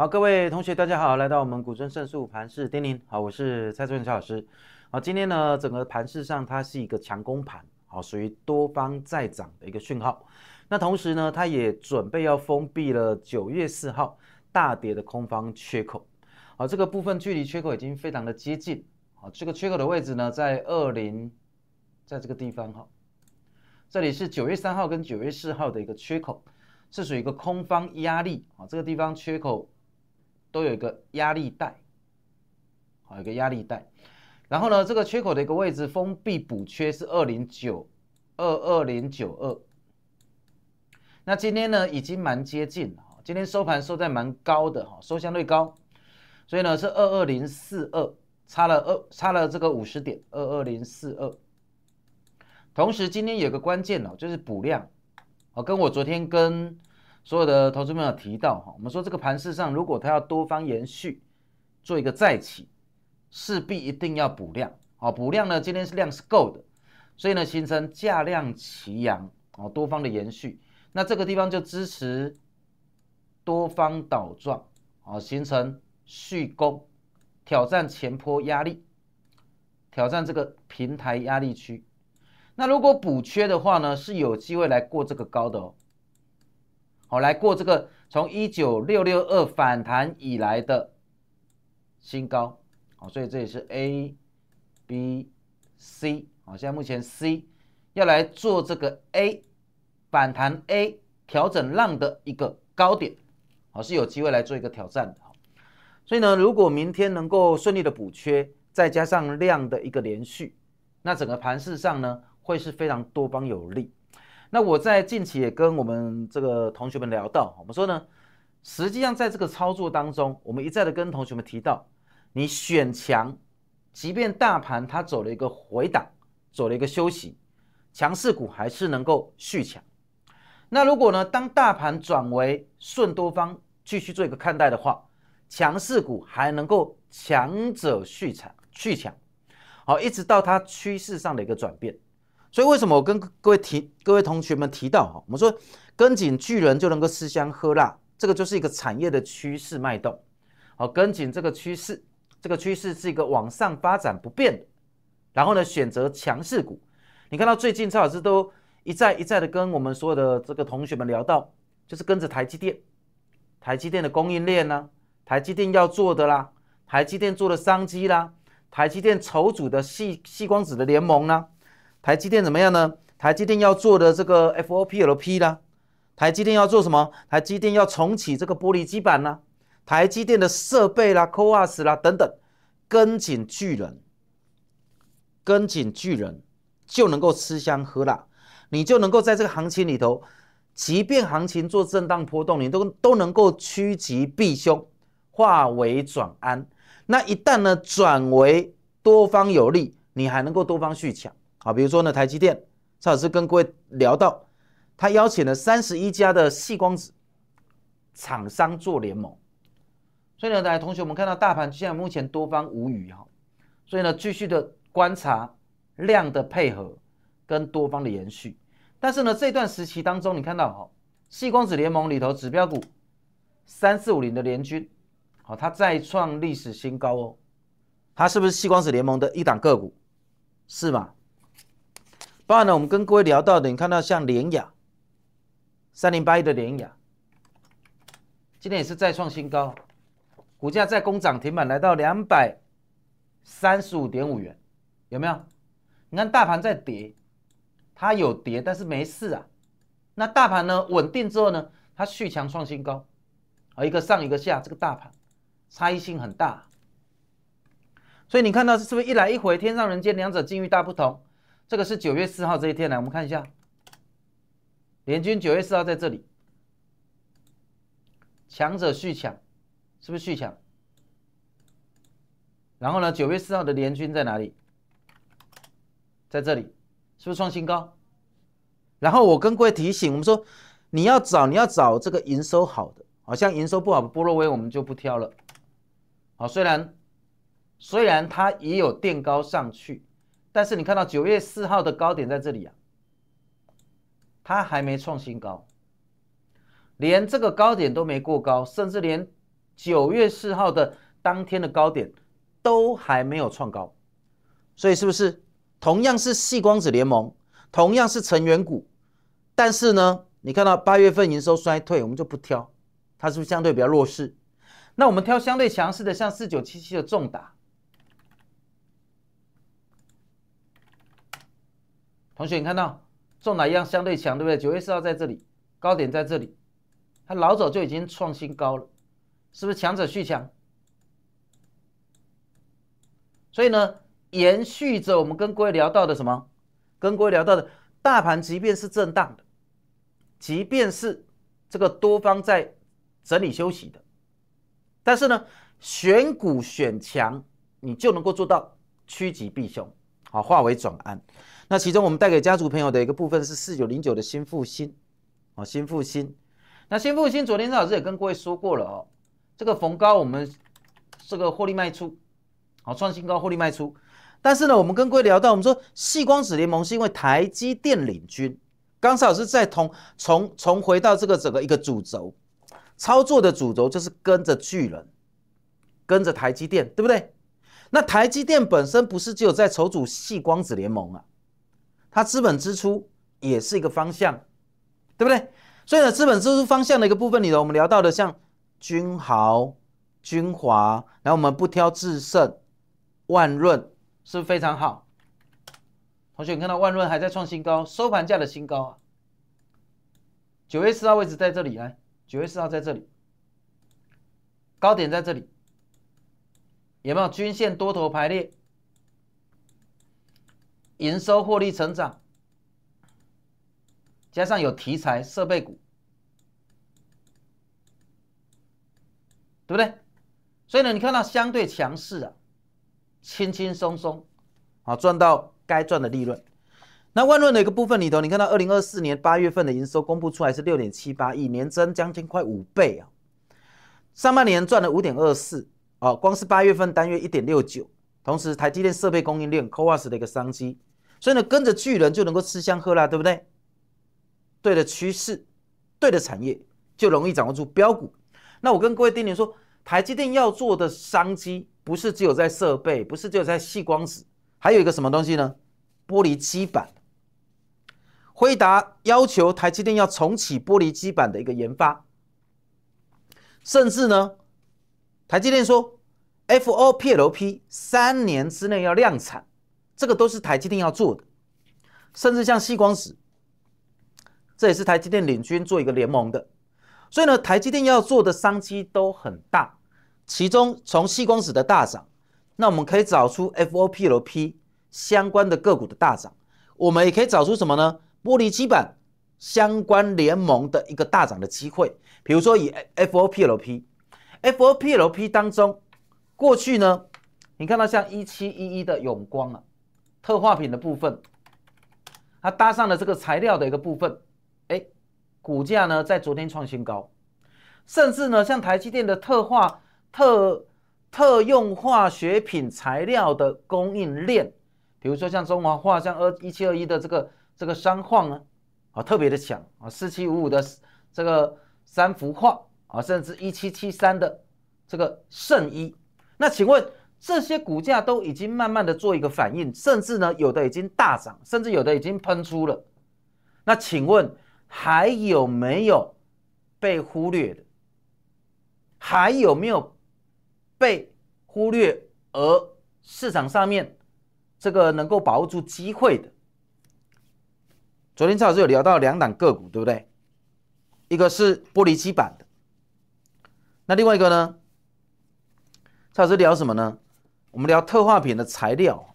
好，各位同学，大家好，来到我们古尊胜诉盘市丁宁。好，我是蔡俊乔老师。好，今天呢，整个盘市上它是一个强攻盘，好，属于多方再涨的一个讯号。那同时呢，它也准备要封闭了九月四号大跌的空方缺口。好，这个部分距离缺口已经非常的接近。好，这个缺口的位置呢，在二零，在这个地方哈。这里是九月三号跟九月四号的一个缺口，是属于一个空方压力啊。这个地方缺口。都有一个压力带，好，一个压力带，然后呢，这个缺口的一个位置封闭补缺是二零九二二零九二，那今天呢已经蛮接近了，今天收盘收在蛮高的哈，收相对高，所以呢是二二零四二，差了二差了这个五十点二二零四二，同时今天有个关键哦，就是补量，哦，跟我昨天跟。所有的投资朋友提到哈，我们说这个盘势上，如果它要多方延续，做一个再起，势必一定要补量啊！补量呢，今天是量是够的，所以呢，形成价量齐扬啊，多方的延续，那这个地方就支持多方倒撞啊，形成蓄攻，挑战前坡压力，挑战这个平台压力区。那如果补缺的话呢，是有机会来过这个高的哦。好，来过这个从一九六六二反弹以来的新高，好，所以这里是 A、B、C，好，现在目前 C 要来做这个 A 反弹 A 调整浪的一个高点，好，是有机会来做一个挑战的，好，所以呢，如果明天能够顺利的补缺，再加上量的一个连续，那整个盘势上呢，会是非常多方有利。那我在近期也跟我们这个同学们聊到，我们说呢，实际上在这个操作当中，我们一再的跟同学们提到，你选强，即便大盘它走了一个回档，走了一个休息，强势股还是能够续强。那如果呢，当大盘转为顺多方继续做一个看待的话，强势股还能够强者续强，续强，好，一直到它趋势上的一个转变。所以为什么我跟各位提、各位同学们提到哈，我们说跟紧巨人就能够吃香喝辣，这个就是一个产业的趋势脉动。好，跟紧这个趋势，这个趋势是一个往上发展不变的。然后呢，选择强势股。你看到最近蔡老师都一再一再的跟我们所有的这个同学们聊到，就是跟着台积电，台积电的供应链呢，台积电要做的啦，台积电做的商机啦，台积电筹组的细细光子的联盟呢。台积电怎么样呢？台积电要做的这个 F O P L P 啦，台积电要做什么？台积电要重启这个玻璃基板啦，台积电的设备啦、Coas 啦等等，跟紧巨人，跟紧巨人就能够吃香喝辣，你就能够在这个行情里头，即便行情做震荡波动，你都都能够趋吉避凶，化为转安。那一旦呢转为多方有利，你还能够多方续抢。好，比如说呢，台积电，蔡老师跟各位聊到，他邀请了三十一家的细光子厂商做联盟，所以呢，来同学们看到大盘现在目前多方无语哈，所以呢，继续的观察量的配合跟多方的延续，但是呢，这段时期当中你看到哈，细光子联盟里头指标股三四五零的联军，好，它再创历史新高哦，它是不是细光子联盟的一档个股？是吗？另外呢，我们跟各位聊到的，你看到像联雅三零八一的联雅，今天也是再创新高，股价再攻涨停板，来到两百三十五点五元，有没有？你看大盘在跌，它有跌，但是没事啊。那大盘呢，稳定之后呢，它续强创新高，而一个上一个下，这个大盘差异性很大。所以你看到是不是一来一回，天上人间两者境遇大不同？这个是九月四号这一天来，我们看一下，联军九月四号在这里，强者续强，是不是续强？然后呢，九月四号的联军在哪里？在这里，是不是创新高？然后我跟各位提醒，我们说你要找你要找这个营收好的，好像营收不好，波洛威我们就不挑了。好，虽然虽然它也有垫高上去。但是你看到九月四号的高点在这里啊，它还没创新高，连这个高点都没过高，甚至连九月四号的当天的高点都还没有创高，所以是不是同样是细光子联盟，同样是成员股，但是呢，你看到八月份营收衰退，我们就不挑，它是不是相对比较弱势？那我们挑相对强势的，像四九七七的重达。同学，你看到重哪一样相对强，对不对？九月四号在这里，高点在这里，它老早就已经创新高了，是不是强者续强？所以呢，延续着我们跟各位聊到的什么？跟各位聊到的大盘，即便是震荡的，即便是这个多方在整理休息的，但是呢，选股选强，你就能够做到趋吉避凶，好化为转安。那其中我们带给家族朋友的一个部分是四九零九的新复兴，哦，新复兴。那新复兴昨天老师也跟各位说过了哦，这个逢高我们这个获利卖出，好，创新高获利卖出。但是呢，我们跟各位聊到，我们说细光子联盟是因为台积电领军。刚才老师再重重重回到这个整个一个主轴操作的主轴，就是跟着巨人，跟着台积电，对不对？那台积电本身不是只有在筹组细光子联盟啊？它资本支出也是一个方向，对不对？所以呢，资本支出方向的一个部分里头，我们聊到的像君豪、君华，然后我们不挑制胜、万润是不是非常好。同学，你看到万润还在创新高，收盘价的新高啊。九月四号位置在这里来，九月四号在这里，高点在这里，有没有均线多头排列？营收获利成长，加上有题材设备股，对不对？所以呢，你看到相对强势啊，轻轻松松啊赚到该赚的利润。那万润的一个部分里头，你看到二零二四年八月份的营收公布出来是六点七八亿，年增将近快五倍啊。上半年赚了五点二四啊，光是八月份单月一点六九。同时，台积电设备供应链 Coas 的一个商机。所以呢，跟着巨人就能够吃香喝辣，对不对？对的趋势，对的产业，就容易掌握住标股。那我跟各位丁众说，台积电要做的商机，不是只有在设备，不是只有在细光子，还有一个什么东西呢？玻璃基板。辉达要求台积电要重启玻璃基板的一个研发，甚至呢，台积电说，F O P L P 三年之内要量产。这个都是台积电要做的，甚至像细光子，这也是台积电领军做一个联盟的，所以呢，台积电要做的商机都很大。其中从细光子的大涨，那我们可以找出 FOPLP 相关的个股的大涨，我们也可以找出什么呢？玻璃基板相关联盟的一个大涨的机会，比如说以 FOPLP、FOPLP 当中，过去呢，你看到像一七一一的永光啊。特化品的部分，它搭上了这个材料的一个部分，哎，股价呢在昨天创新高，甚至呢像台积电的特化、特、特用化学品材料的供应链，比如说像中华化像二一七二一的这个这个商矿啊，啊特别的强啊，四七五五的这个三幅画啊，甚至一七七三的这个圣衣，那请问？这些股价都已经慢慢的做一个反应，甚至呢有的已经大涨，甚至有的已经喷出了。那请问还有没有被忽略的？还有没有被忽略而市场上面这个能够把握住机会的？昨天蔡老师有聊到两档个股，对不对？一个是玻璃基板的，那另外一个呢？蔡老师聊什么呢？我们聊特化品的材料，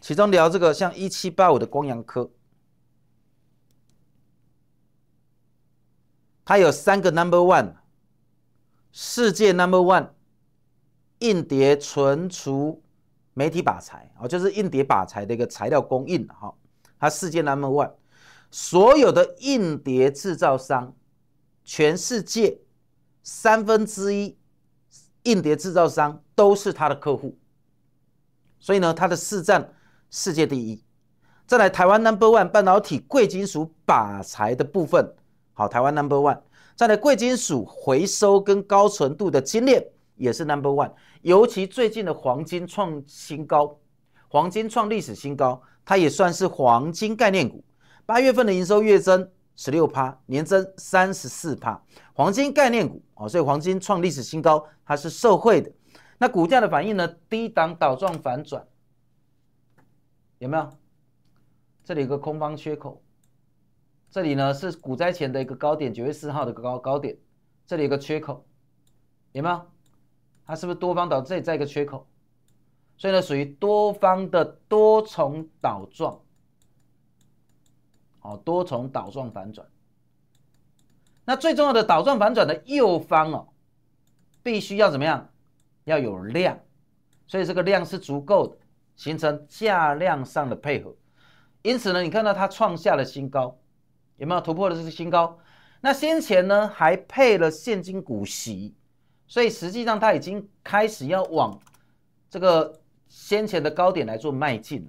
其中聊这个像一七八五的光阳科，它有三个 number one，世界 number one，硬碟存储媒体靶材啊，就是硬碟靶材的一个材料供应哈，它世界 number one，所有的硬碟制造商，全世界三分之一硬碟制造商。都是他的客户，所以呢，他的市占世界第一。再来，台湾 number one 半导体、贵金属靶材的部分，好，台湾 number one。再来，贵金属回收跟高纯度的精炼也是 number one。尤其最近的黄金创新高，黄金创历史新高，它也算是黄金概念股。八月份的营收月增十六趴，年增三十四趴，黄金概念股哦，所以黄金创历史新高，它是受会的。那股价的反应呢？低档倒状反转，有没有？这里有个空方缺口，这里呢是股灾前的一个高点，九月四号的高高点，这里有个缺口，有没有？它是不是多方倒？这里在一个缺口，所以呢属于多方的多重倒状，哦，多重倒状反转。那最重要的倒状反转的右方哦，必须要怎么样？要有量，所以这个量是足够的，形成价量上的配合。因此呢，你看到它创下了新高，有没有突破了这是新高？那先前呢还配了现金股息，所以实际上它已经开始要往这个先前的高点来做迈进。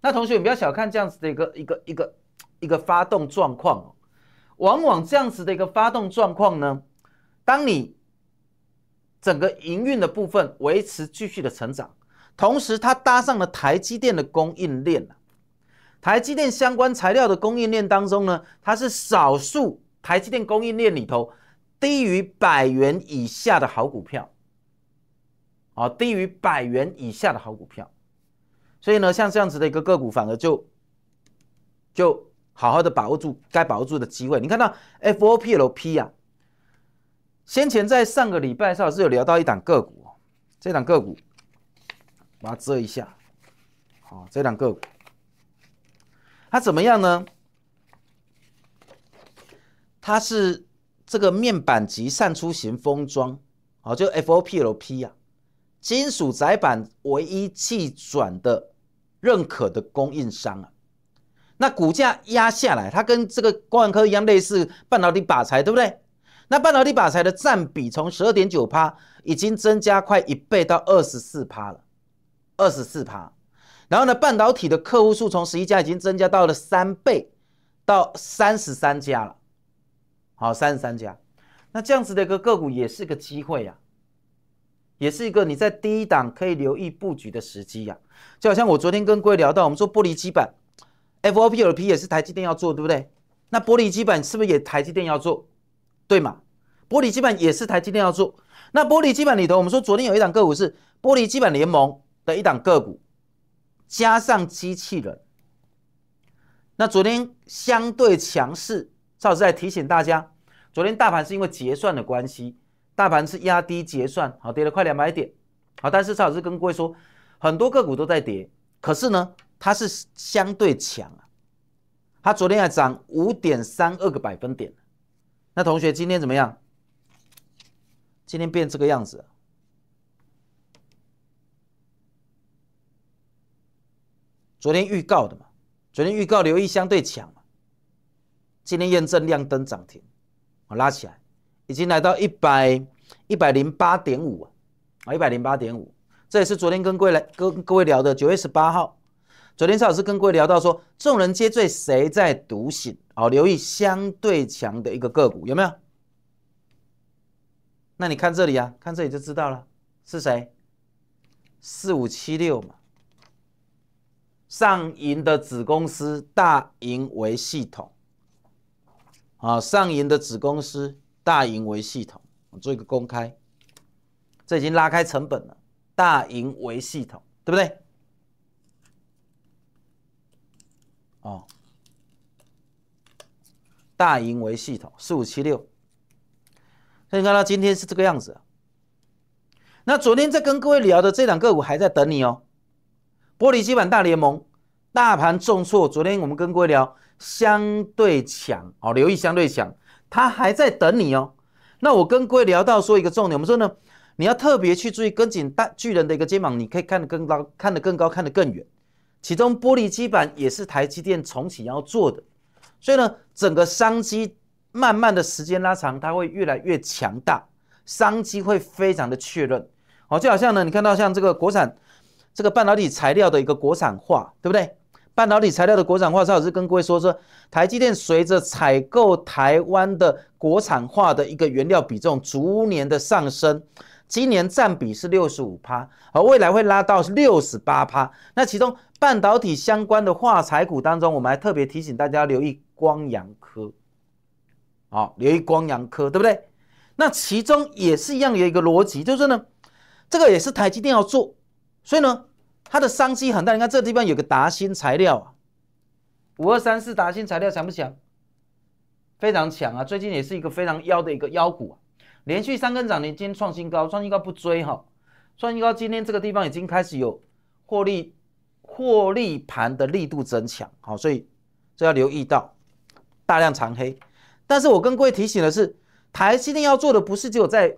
那同学，你不要小看这样子的一个一个一个一个发动状况。往往这样子的一个发动状况呢，当你。整个营运的部分维持继续的成长，同时它搭上了台积电的供应链台积电相关材料的供应链当中呢，它是少数台积电供应链里头低于百元以下的好股票，啊，低于百元以下的好股票。所以呢，像这样子的一个个股，反而就就好好的把握住该把握住的机会。你看到 FOPLP 啊，先前在上个礼拜，上是有聊到一档个股，这档个股，把它遮一下，好，这档个股，它怎么样呢？它是这个面板级散出型封装，好，就 FOPLP 啊，金属载板唯一器转的认可的供应商啊，那股价压下来，它跟这个光科一样，类似半导体靶材，对不对？那半导体靶材的占比从十二点九趴已经增加快一倍到二十四趴了，二十四趴。然后呢，半导体的客户数从十一家已经增加到了三倍到三十三家了。好，三十三家。那这样子的一个个股也是个机会呀，也是一个你在第一档可以留意布局的时机呀。就好像我昨天跟各位聊到，我们说玻璃基板 FOP 有 P 也是台积电要做，对不对？那玻璃基板是不是也台积电要做？对嘛？玻璃基板也是台积电要做。那玻璃基板里头，我们说昨天有一档个股是玻璃基板联盟的一档个股，加上机器人。那昨天相对强势。赵老师在提醒大家，昨天大盘是因为结算的关系，大盘是压低结算，好跌了快两百点。好，但是赵老师跟各位说，很多个股都在跌，可是呢，它是相对强啊。它昨天还涨五点三二个百分点。那同学，今天怎么样？今天变这个样子？昨天预告的嘛，昨天预告留意相对强嘛，今天验证亮灯涨停，我拉起来，已经来到一百一百零八点五啊，啊一百零八点五，这也是昨天跟各位来跟各位聊的九月十八号。昨天邵老师跟各位聊到说，众人皆醉谁在独醒？哦，留意相对强的一个个股有没有？那你看这里啊，看这里就知道了，是谁？四五七六嘛，上银的子公司大银为系统。啊，上银的子公司大银为系统，我做一个公开，这已经拉开成本了，大银为系统，对不对？哦，大盈为系统四五七六，所以看到今天是这个样子。那昨天在跟各位聊的这两个股还在等你哦。玻璃基板大联盟大盘重挫，昨天我们跟各位聊相对强哦，留意相对强，它还在等你哦。那我跟各位聊到说一个重点，我们说呢，你要特别去注意跟紧大巨人的一个肩膀，你可以看得更高，看得更高，看得更远。其中玻璃基板也是台积电重启要做的，所以呢，整个商机慢慢的时间拉长，它会越来越强大，商机会非常的确认。哦，就好像呢，你看到像这个国产这个半导体材料的一个国产化，对不对？半导体材料的国产化，邵老师跟各位说说，台积电随着采购台湾的国产化的一个原料比重逐年的上升。今年占比是六十五趴，而未来会拉到六十八趴。那其中半导体相关的化材股当中，我们还特别提醒大家留意光阳科，好，留意光阳科，对不对？那其中也是一样有一个逻辑，就是呢，这个也是台积电要做，所以呢，它的商机很大。你看这地方有个达新材料啊，五二三四达新材料强不强？非常强啊，最近也是一个非常妖的一个妖股。连续三根涨停，今天创新高，创新高不追哈，创新高今天这个地方已经开始有获利，获利盘的力度增强，好，所以这要留意到大量长黑。但是我跟各位提醒的是，台积电要做的不是只有在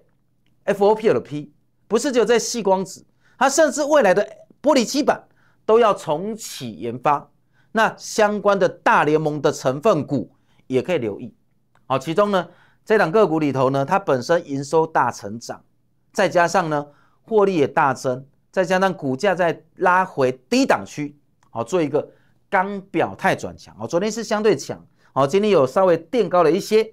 F O P L P，不是只有在细光子，它甚至未来的玻璃基板都要重启研发，那相关的大联盟的成分股也可以留意，好，其中呢。这档个股里头呢，它本身营收大成长，再加上呢，获利也大增，再加上股价在拉回低档区，好做一个刚表态转强。哦，昨天是相对强，哦，今天有稍微垫高了一些。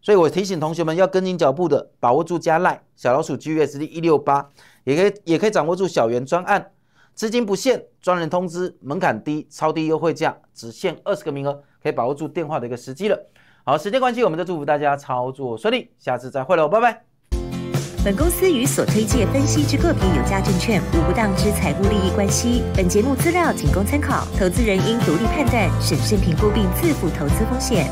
所以我提醒同学们要跟紧脚步的，把握住加赖小老鼠 G S D 一六八，也可以也可以掌握住小圆专案，资金不限，专人通知，门槛低，超低优惠价，只限二十个名额，可以把握住电话的一个时机了。好，时间关系，我们就祝福大家操作顺利，下次再会喽，拜拜。本公司与所推介分析之个别有价证券无不当之财务利益关系，本节目资料仅供参考，投资人应独立判断、审慎评估并自负投资风险。